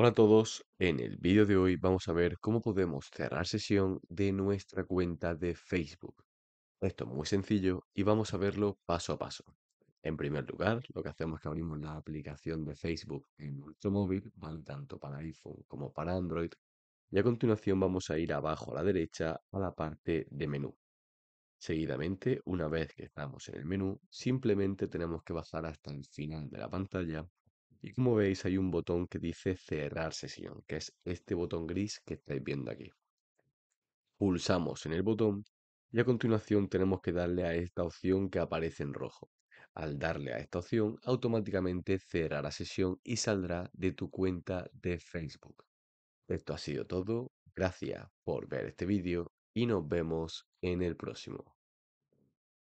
Hola a todos, en el vídeo de hoy vamos a ver cómo podemos cerrar sesión de nuestra cuenta de Facebook. Esto es muy sencillo y vamos a verlo paso a paso. En primer lugar, lo que hacemos es que abrimos la aplicación de Facebook en nuestro móvil, tanto para iPhone como para Android, y a continuación vamos a ir abajo a la derecha a la parte de menú. Seguidamente, una vez que estamos en el menú, simplemente tenemos que bajar hasta el final de la pantalla y como veis hay un botón que dice cerrar sesión, que es este botón gris que estáis viendo aquí. Pulsamos en el botón y a continuación tenemos que darle a esta opción que aparece en rojo. Al darle a esta opción, automáticamente cerrará sesión y saldrá de tu cuenta de Facebook. Esto ha sido todo. Gracias por ver este vídeo y nos vemos en el próximo.